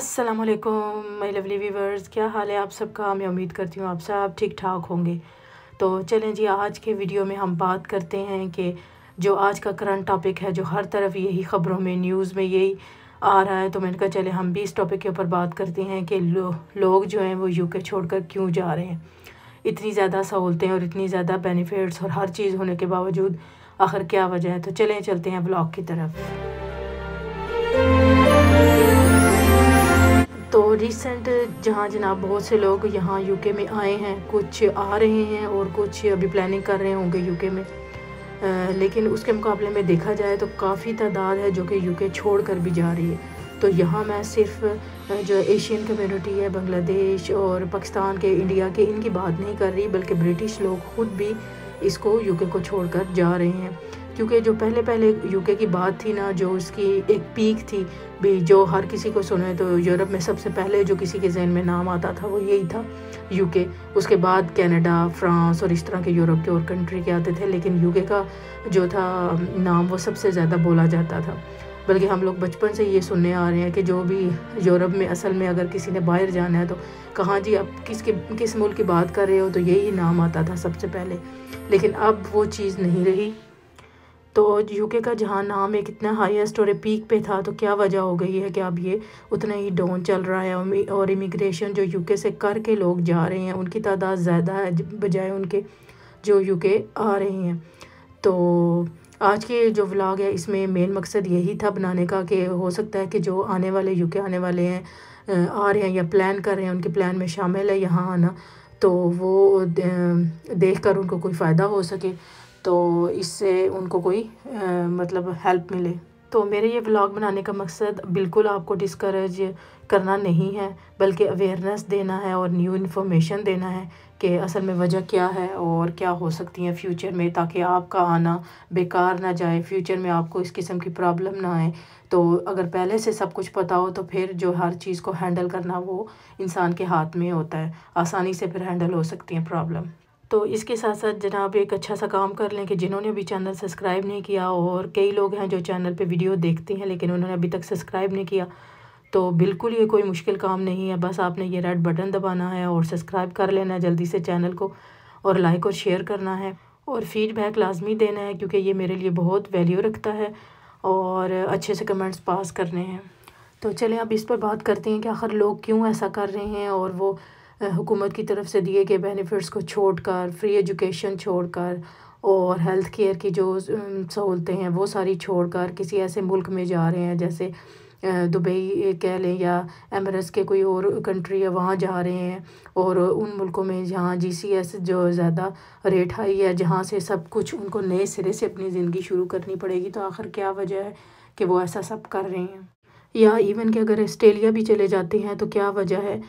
अस्सलाम वालेकुम my lovely viewers क्या हाल है आप सबका मैं उम्मीद करती हूँ आप सब ठीक ठाक होंगे तो चलें जी आज के वीडियो में हम बात करते हैं कि जो आज का करंट टॉपिक है जो हर तरफ यही ख़बरों में न्यूज़ में यही आ रहा है तो मैंने कहा चले हम भी इस टॉपिक के ऊपर बात करते हैं कि लो, लोग जो हैं वो यूके छोड़कर क्यों जा रहे हैं इतनी ज़्यादा सहूलतें और इतनी ज़्यादा बेनिफिट्स और हर चीज़ होने के बावजूद आखिर क्या वजह है तो चलें चलते हैं ब्लॉग की तरफ तो रिसेंट जहाँ जनाब बहुत से लोग यहाँ यूके में आए हैं कुछ आ रहे हैं और कुछ अभी प्लानिंग कर रहे होंगे यूके में आ, लेकिन उसके मुकाबले में देखा जाए तो काफ़ी तादाद है जो कि यूके छोड़ कर भी जा रही है तो यहाँ मैं सिर्फ जो एशियन कम्युनिटी है बांग्लादेश और पाकिस्तान के इंडिया के इनकी बात नहीं कर रही बल्कि ब्रिटिश लोग ख़ुद भी इसको यूके को छोड़कर जा रहे हैं क्योंकि जो पहले पहले यूके की बात थी ना जो उसकी एक पीक थी भी जो हर किसी को सुने तो यूरोप में सबसे पहले जो किसी के जहन में नाम आता था वो यही था यूके उसके बाद कनाडा फ्रांस और इस तरह के यूरोप के और कंट्री के आते थे लेकिन यूके का जो था नाम वो सबसे ज़्यादा बोला जाता था बल्कि हम लोग बचपन से ये सुनने आ रहे हैं कि जो भी यूरोप में असल में अगर किसी ने बाहर जाना है तो कहाँ जी आप किसके किस मुल्क की बात कर रहे हो तो यही नाम आता था सबसे पहले लेकिन अब वो चीज़ नहीं रही तो यूके का जहाँ नाम एक इतना हाईएस्ट और पीक पे था तो क्या वजह हो गई है कि अब ये उतना ही डाउन चल रहा है और इमिग्रेशन जो यूके से करके लोग जा रहे हैं उनकी तादाद ज़्यादा है बजाय उनके जो यूके आ रहे हैं तो आज के जो व्लाग है इसमें मेन मकसद यही था बनाने का कि हो सकता है कि जो आने वाले यूके आने वाले हैं आ रहे हैं या प्लान कर रहे हैं उनके प्लान में शामिल है यहाँ आना तो वो देख कर उनको कोई फ़ायदा हो सके तो इससे उनको कोई आ, मतलब हेल्प मिले तो मेरे ये व्लॉग बनाने का मकसद बिल्कुल आपको डिस्करेज करना नहीं है बल्कि अवेयरनेस देना है और न्यू इन्फॉर्मेशन देना है कि असल में वजह क्या है और क्या हो सकती है फ्यूचर में ताकि आपका आना बेकार ना जाए फ्यूचर में आपको इस किस्म की प्रॉब्लम ना आए तो अगर पहले से सब कुछ पता हो तो फिर जो हर चीज़ को हैंडल करना वो इंसान के हाथ में होता है आसानी से फिर हैंडल हो सकती हैं प्रॉब्लम तो इसके साथ साथ जनाब एक अच्छा सा काम कर लें कि जिन्होंने अभी चैनल सब्सक्राइब नहीं किया और कई लोग हैं जो चैनल पे वीडियो देखते हैं लेकिन उन्होंने अभी तक सब्सक्राइब नहीं किया तो बिल्कुल ये कोई मुश्किल काम नहीं है बस आपने ये रेड बटन दबाना है और सब्सक्राइब कर लेना है जल्दी से चैनल को और लाइक और शेयर करना है और फीडबैक लाजमी देना है क्योंकि ये मेरे लिए बहुत वैल्यू रखता है और अच्छे से कमेंट्स पास करने हैं तो चलें अब इस पर बात करते हैं कि आखिर लोग क्यों ऐसा कर रहे हैं और वो हुकूमत की तरफ से दिए गए बेनिफिट्स को छोड़ कर फ्री एजुकेशन छोड़ कर और हेल्थ केयर की जो सहूलतें हैं वो सारी छोड़ कर किसी ऐसे मुल्क में जा रहे हैं जैसे दुबई कह लें या एमरस के कोई और कंट्री है वहाँ जा रहे हैं और उन मुल्कों में जहाँ जी सी एस जो ज़्यादा रेट हाई है जहाँ से सब कुछ उनको नए सिरे से अपनी ज़िंदगी शुरू करनी पड़ेगी तो आखिर क्या वजह है कि वो ऐसा सब कर रहे हैं या इवन कि अगर ऑस्ट्रेलिया भी चले जाते हैं तो क्या वजह है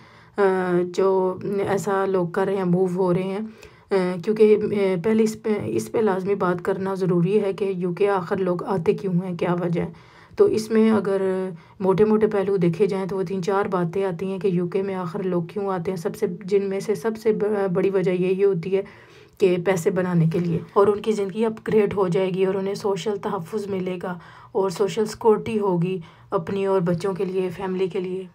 जो ऐसा लोग कर रहे हैं मूव हो रहे हैं क्योंकि पहले इस पे इस पे लाजमी बात करना ज़रूरी है कि यूके आखिर लोग आते क्यों हैं क्या वजह है तो इसमें अगर मोटे मोटे पहलू देखे जाएँ तो वो तीन चार बातें आती हैं कि यूके में आखिर लोग क्यों आते हैं सबसे जिनमें से सबसे बड़ी वजह यही होती है कि पैसे बनाने के लिए और उनकी ज़िंदगी अपग्रेड हो जाएगी और उन्हें सोशल तहफ़ मिलेगा और सोशल सिक्योरिटी होगी अपनी और बच्चों के लिए फैमिली के लिए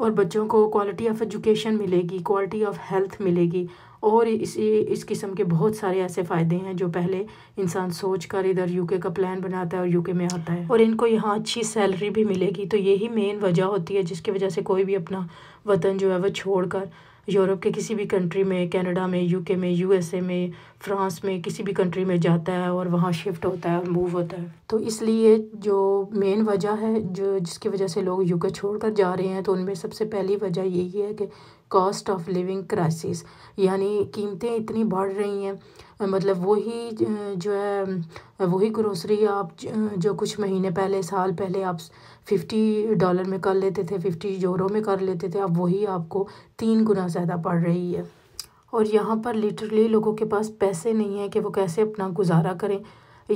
और बच्चों को क्वालिटी ऑफ एजुकेशन मिलेगी क्वालिटी ऑफ हेल्थ मिलेगी और इस इस किस्म के बहुत सारे ऐसे फ़ायदे हैं जो पहले इंसान सोच कर इधर यूके का प्लान बनाता है और यूके में आता है और इनको यहाँ अच्छी सैलरी भी मिलेगी तो यही मेन वजह होती है जिसकी वजह से कोई भी अपना वतन जो है वह छोड़ कर यूरोप के किसी भी कंट्री में कनाडा में यूके में यूएसए में फ्रांस में किसी भी कंट्री में जाता है और वहाँ शिफ्ट होता है मूव होता है तो इसलिए जो मेन वजह है जो जिसकी वजह से लोग यूके छोड़कर जा रहे हैं तो उनमें सबसे पहली वजह यही है कि कॉस्ट ऑफ लिविंग क्राइसिस यानी कीमतें इतनी बढ़ रही हैं मतलब वही जो है वही ग्रोसरी आप जो कुछ महीने पहले साल पहले आप फिफ्टी डॉलर में कर लेते थे फिफ्टी यूरो में कर लेते थे अब वही आपको तीन गुना ज़्यादा पड़ रही है और यहाँ पर लिटरली लोगों के पास पैसे नहीं है कि वो कैसे अपना गुजारा करें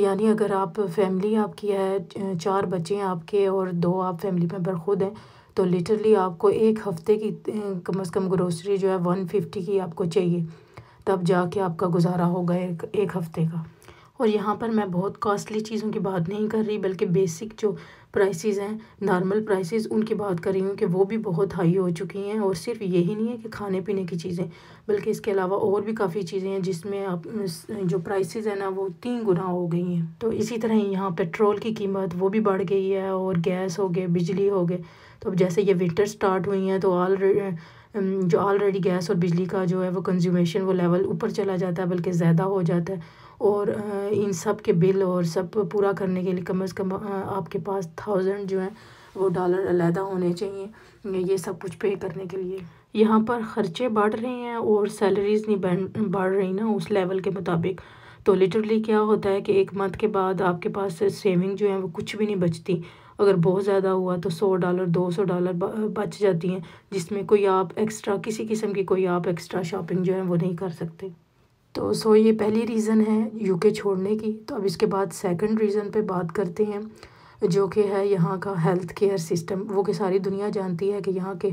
यानी अगर आप फैमिली आपकी है चार बच्चे हैं आपके और दो आप फैमिली मेम्बर खुद हैं तो लिटरली आपको एक हफ़्ते की कम अज़ कम ग्रोसरी जो है वन फिफ्टी की आपको चाहिए तब जाके आपका गुजारा होगा एक एक हफ़्ते का और यहाँ पर मैं बहुत कॉस्टली चीज़ों की बात नहीं कर रही बल्कि बेसिक जो प्राइसेस हैं नॉर्मल प्राइसेस उनकी बात कर रही हूँ कि वो भी बहुत हाई हो चुकी हैं और सिर्फ यही नहीं है कि खाने पीने की चीज़ें बल्कि इसके अलावा और भी काफ़ी चीज़ें हैं जिसमें आप जो प्राइसेस हैं ना वो तीन गुना हो गई हैं तो इसी तरह यहाँ पेट्रोल की कीमत वो भी बढ़ गई है और गैस हो गए बिजली हो गए तो अब जैसे ये विंटर स्टार्ट हुई हैं तो ऑलरेडी जो ऑलरेडी गैस और बिजली का जो है वो कंज्यूमेशन वो लेवल ऊपर चला जाता है बल्कि ज़्यादा हो जाता है और इन सब के बिल और सब पूरा करने के लिए कम अज़ कम आपके पास थाउजेंड जो है वो डॉलर अलहदा होने चाहिए ये सब कुछ पे करने के लिए यहाँ पर ख़र्चे बढ़ रहे हैं और सैलरीज नहीं बढ़ रही ना उस लेवल के मुताबिक तो लिटरली क्या होता है कि एक मंथ के बाद आपके पास सेविंग जो है वो कुछ भी नहीं बचती अगर बहुत ज़्यादा हुआ तो सौ डॉलर दो सौ डॉलर बच जाती हैं जिसमें कोई आप एक्स्ट्रा किसी किस्म की कोई आप एक्स्ट्रा शॉपिंग जो है वो नहीं कर सकते तो सो ये पहली रीज़न है यूके छोड़ने की तो अब इसके बाद सेकंड रीज़न पे बात करते हैं जो कि है यहाँ का हेल्थ केयर सिस्टम वो कि सारी दुनिया जानती है कि यहाँ के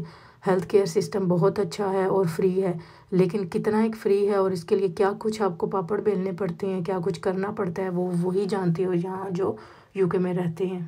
हेल्थ केयर सिस्टम बहुत अच्छा है और फ्री है लेकिन कितना एक फ्री है और इसके लिए क्या कुछ आपको पापड़ बेलने पड़ते हैं क्या कुछ करना पड़ता है वो वही जानते हो यहाँ जो यूके में रहते हैं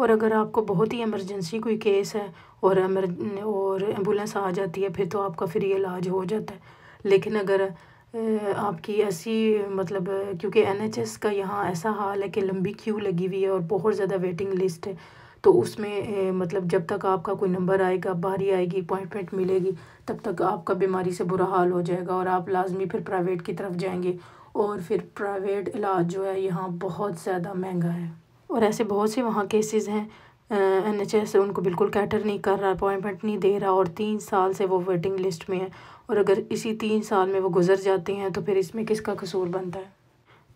और अगर आपको बहुत ही एमरजेंसी कोई केस है और एमर और एम्बुलेंस आ जाती है फिर तो आपका फ्री इलाज हो जाता है लेकिन अगर आपकी ऐसी मतलब क्योंकि एनएचएस का यहाँ ऐसा हाल है कि लंबी क्यू लगी हुई है और बहुत ज़्यादा वेटिंग लिस्ट है तो उसमें मतलब जब तक आपका कोई नंबर आएगा बाहरी आएगी अपॉइंटमेंट मिलेगी तब तक आपका बीमारी से बुरा हाल हो जाएगा और आप लाजमी फिर प्राइवेट की तरफ जाएंगे और फिर प्राइवेट इलाज जो है यहाँ बहुत ज़्यादा महंगा है और ऐसे बहुत से वहाँ केसेस हैं एन एच एस उनको बिल्कुल कैटर नहीं कर रहा अपॉइंटमेंट नहीं दे रहा और तीन साल से वो वेटिंग लिस्ट में है और अगर इसी तीन साल में वो गुजर जाते हैं तो फिर इसमें किसका कसूर बनता है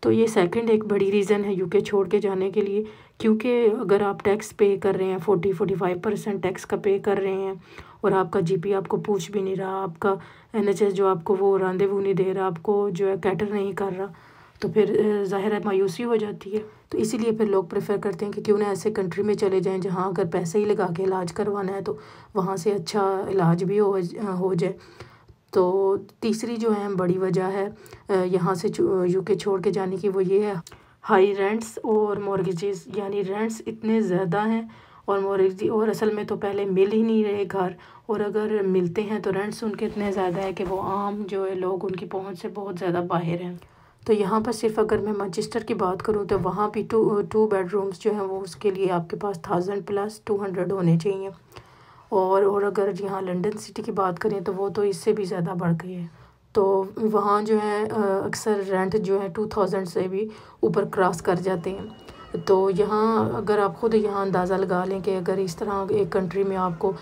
तो ये सेकंड एक बड़ी रीज़न है यूके छोड़ के जाने के लिए क्योंकि अगर आप टैक्स पे कर रहे हैं forty forty five percent tax का पे कर रहे हैं और आपका जीपी आपको पूछ भी नहीं रहा आपका एनएचएस जो आपको वो वो नहीं दे रहा आपको जो है कैटर नहीं कर रहा तो फिर ज़ाहिर है मायूसी हो जाती है तो इसीलिए फिर लोग प्रेफर करते हैं कि क्यों ना ऐसे कंट्री में चले जाएं जहाँ अगर पैसे ही लगा के इलाज करवाना है तो वहाँ से अच्छा इलाज भी हो हो जाए तो तीसरी जो है बड़ी वजह है यहाँ से यूके छोड़ के जाने की वो ये है हाई रेंट्स और मॉर्गेजेस यानी रेंट्स इतने ज़्यादा हैं और मॉर्गेज और असल में तो पहले मिल ही नहीं रहे घर और अगर मिलते हैं तो रेंट्स उनके इतने ज़्यादा है कि वो आम जो है लोग उनकी पहुँच से बहुत ज़्यादा बाहर हैं तो यहाँ पर सिर्फ अगर मैं मैनचेस्टर की बात करूँ तो वहाँ भी टू टू बेडरूम्स जो हैं वो उसके लिए आपके पास थाउजेंड प्लस टू हंड्रेड होने चाहिए और और अगर यहाँ लंदन सिटी की बात करें तो वो तो इससे भी ज़्यादा बढ़ गई है तो वहाँ जो है अक्सर रेंट जो है टू थाउजेंड से भी ऊपर क्रॉस कर जाते हैं तो यहाँ अगर आप ख़ुद यहाँ अंदाज़ा लगा लें कि अगर इस तरह एक कंट्री में आपको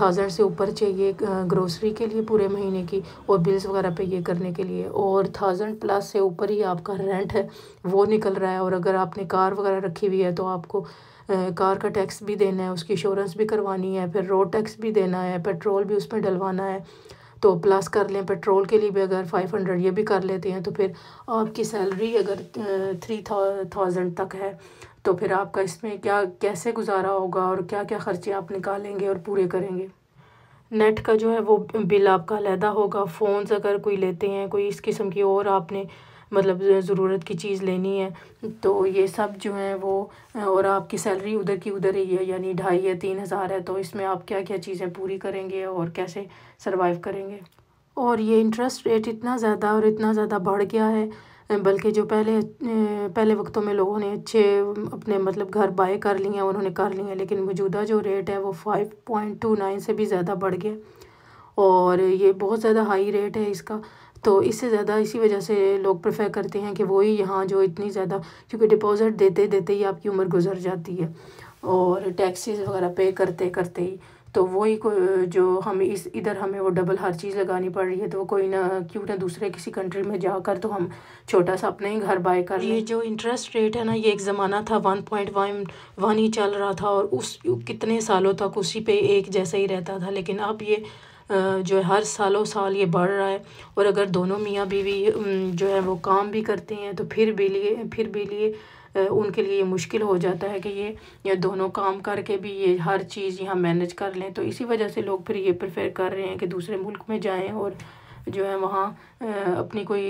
थाउजेंड से ऊपर चाहिए ग्रोसरी के लिए पूरे महीने की और बिल्स वगैरह पे ये करने के लिए और थाउजेंड प्लस से ऊपर ही आपका रेंट है वो निकल रहा है और अगर आपने कार वगैरह रखी हुई है तो आपको कार का टैक्स भी देना है उसकी इंश्योरेंस भी करवानी है फिर रोड टैक्स भी देना है पेट्रोल भी उसमें डलवाना है तो प्लस कर लें पेट्रोल के लिए भी अगर फाइव हंड्रेड ये भी कर लेते हैं तो फिर आपकी सैलरी अगर थ्री थाउजेंड तक है तो फिर आपका इसमें क्या कैसे गुजारा होगा और क्या क्या ख़र्चे आप निकालेंगे और पूरे करेंगे नेट का जो है वो बिल आपका अलहदा होगा फ़ोन्स अगर कोई लेते हैं कोई इस किस्म की और आपने मतलब ज़रूरत की चीज़ लेनी है तो ये सब जो है वो और आपकी सैलरी उधर की उधर ही है यानी ढाई या तीन हज़ार है तो इसमें आप क्या क्या चीज़ें पूरी करेंगे और कैसे सर्वाइव करेंगे और ये इंटरेस्ट रेट इतना ज़्यादा और इतना ज़्यादा बढ़ गया है बल्कि जो पहले पहले वक्तों में लोगों ने अच्छे अपने मतलब घर बाय कर लिए हैं उन्होंने कर लिए हैं लेकिन मौजूदा जो रेट है वो फाइव पॉइंट टू नाइन से भी ज़्यादा बढ़ गया और ये बहुत ज़्यादा हाई रेट है इसका तो इससे ज़्यादा इसी वजह से लोग प्रेफर करते हैं कि वही यहाँ जो इतनी ज़्यादा क्योंकि डिपॉज़िट देते देते ही आपकी उम्र गुजर जाती है और टैक्सीज वगैरह पे करते करते ही तो वही जो हम इस इधर हमें वो डबल हर चीज़ लगानी पड़ रही है तो वो कोई ना क्यों ना दूसरे किसी कंट्री में जाकर तो हम छोटा सा अपने ही घर बाय कर ये जो इंटरेस्ट रेट है ना ये एक ज़माना था वन पॉइंट वन वन ही चल रहा था और उस कितने सालों तक उसी पे एक जैसा ही रहता था लेकिन अब ये जो है हर सालों साल ये बढ़ रहा है और अगर दोनों मियाँ बीवी जो है वो काम भी करते हैं तो फिर भी लिए फिर भी लिए उनके लिए मुश्किल हो जाता है कि ये, ये दोनों काम करके भी ये हर चीज़ यहाँ मैनेज कर लें तो इसी वजह से लोग फिर ये प्रेफर कर रहे हैं कि दूसरे मुल्क में जाएँ और जो है वहाँ अपनी कोई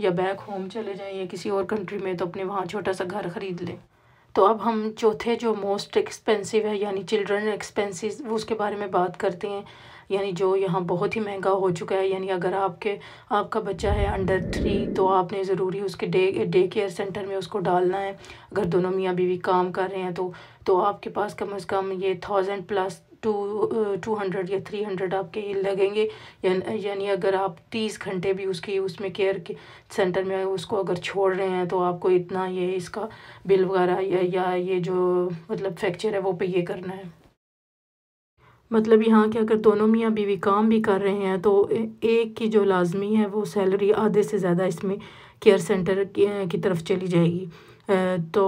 या बैक होम चले जाएँ या किसी और कंट्री में तो अपने वहाँ छोटा सा घर ख़रीद लें तो अब हम चौथे जो मोस्ट एक्सपेंसिव है यानी चिल्ड्रन एक्सपेंसिस उसके बारे में बात करते हैं यानी जो यहाँ बहुत ही महंगा हो चुका है यानी अगर आपके आपका बच्चा है अंडर थ्री तो आपने ज़रूरी उसके डे डे केयर सेंटर में उसको डालना है अगर दोनों मियाँ बीवी काम कर रहे हैं तो तो आपके पास कम अज़ कम ये thousand plus two two hundred या थ्री हंड्रेड आपके ये लगेंगे यानी अगर आप तीस घंटे भी उसकी उसमें केयर के सेंटर में उसको अगर छोड़ रहे हैं तो आपको इतना ये इसका बिल वगैरह या, या ये जो मतलब फ्रैक्चर है वो पे ये करना है मतलब यहाँ के अगर दोनों मियाँ बीवी काम भी कर रहे हैं तो एक की जो लाजमी है वो सैलरी आधे से ज़्यादा इसमें केयर सेंटर की तरफ चली जाएगी तो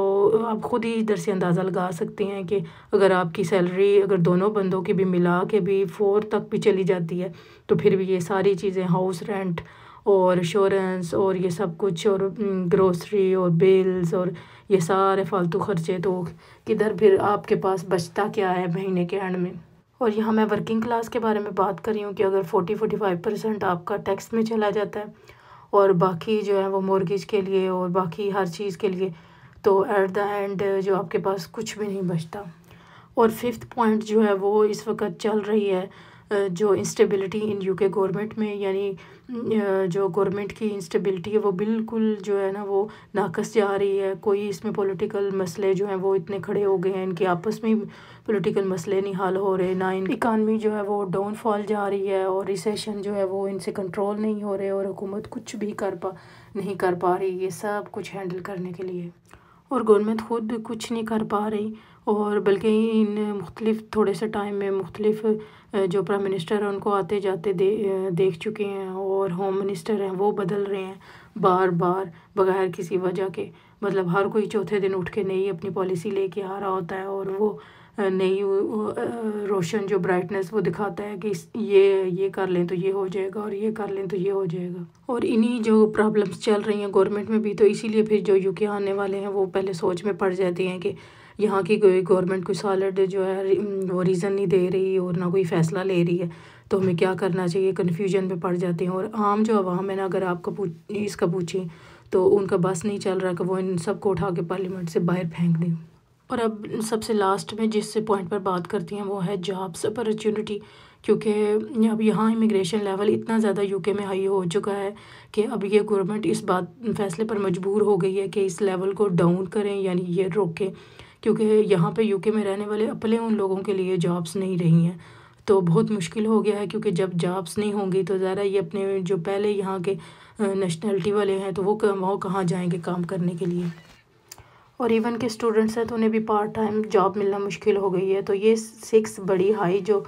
आप ख़ुद ही इधर से अंदाज़ा लगा सकते हैं कि अगर आपकी सैलरी अगर दोनों बंदों की भी मिला के भी फोर तक भी चली जाती है तो फिर भी ये सारी चीज़ें हाउस रेंट और इंश्योरेंस और ये सब कुछ और ग्रोसरी और बिल्स और ये सारे फालतू खर्चे तो किधर फिर आपके पास बचता क्या है महीने के एंड में और यहाँ मैं वर्किंग क्लास के बारे में बात कर रही हूँ कि अगर फोर्टी फोर्टी फाइव परसेंट आपका टैक्स में चला जाता है और बाकी जो है वो मॉर्गेज के लिए और बाकी हर चीज़ के लिए तो एट द एंड जो आपके पास कुछ भी नहीं बचता और फिफ्थ पॉइंट जो है वो इस वक्त चल रही है जो इंस्टेबिलिटी इन यूके गवर्नमेंट में यानी जो गवर्नमेंट की इंस्टेबिलिटी है वो बिल्कुल जो है ना वो नाकस जा रही है कोई इसमें पॉलिटिकल मसले जो हैं वो इतने खड़े हो गए हैं इनके आपस में पॉलिटिकल मसले नहीं हल हो रहे ना इन इकानमी जो है वो डाउनफॉल जा रही है और रिसेशन जो है वो इनसे कंट्रोल नहीं हो रहे और हुकूमत कुछ भी कर पा नहीं कर पा रही ये सब कुछ हैंडल करने के लिए और गवर्नमेंट ख़ुद कुछ नहीं कर पा रही और बल्कि इन मुख्तलिफ थोड़े से टाइम में मुख्तलिफ़ जो प्राइम मिनिस्टर हैं उनको आते जाते दे, देख चुके हैं और होम मिनिस्टर हैं वो बदल रहे हैं बार बार बगैर किसी वजह के मतलब हर कोई चौथे दिन उठ के नई अपनी पॉलिसी लेके आ रहा होता है और वो नई रोशन जो ब्राइटनेस वो दिखाता है कि ये ये कर लें तो ये हो जाएगा और ये कर लें तो ये हो जाएगा और इन्हीं जो प्रॉब्लम्स चल रही हैं गवर्नमेंट में भी तो इसीलिए फिर जो यूके आने वाले हैं वो पहले सोच में पड़ जाती हैं कि यहाँ की कोई गवर्नमेंट कोई सॉलिड जो है वो रीज़न नहीं दे रही और ना कोई फ़ैसला ले रही है तो हमें क्या करना चाहिए कन्फ्यूजन में पड़ जाते हैं और आम जो आवाम है ना अगर आपको पूछ इसका पूछें तो उनका बस नहीं चल रहा कि वो इन सबको उठा के पार्लियामेंट से बाहर फेंक दें और अब सबसे लास्ट में जिस पॉइंट पर बात करती हैं वो है जॉब्स अपॉर्चुनिटी क्योंकि अब यहाँ इमिग्रेशन लेवल इतना ज़्यादा यूके में हाई हो चुका है कि अब ये गवर्नमेंट इस बात फैसले पर मजबूर हो गई है कि इस लेवल को डाउन करें यानी ये रोकें क्योंकि यहाँ पे यूके में रहने वाले अपने उन लोगों के लिए जॉब्स नहीं रही हैं तो बहुत मुश्किल हो गया है क्योंकि जब जॉब्स नहीं होंगी तो ज़रा ये अपने जो पहले यहाँ के नेशनलिटी वाले हैं तो वो वो कहाँ जाएंगे काम करने के लिए और इवन के स्टूडेंट्स हैं तो उन्हें भी पार्ट टाइम जॉब मिलना मुश्किल हो गई है तो ये सिक्स बड़ी हाई जो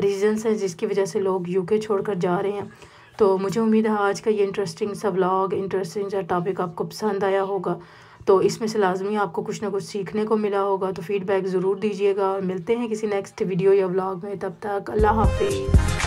रीजन्स हैं जिसकी वजह से लोग यूके छोड़कर जा रहे हैं तो मुझे उम्मीद है आज का ये इंटरेस्टिंग सा ब्लॉग इंटरेस्टिंग सा टॉपिक आपको पसंद आया होगा तो इसमें से लाजमी आपको कुछ ना कुछ सीखने को मिला होगा तो फीडबैक ज़रूर दीजिएगा और मिलते हैं किसी नेक्स्ट वीडियो या ब्लॉग में तब तक अल्लाह हाफिज़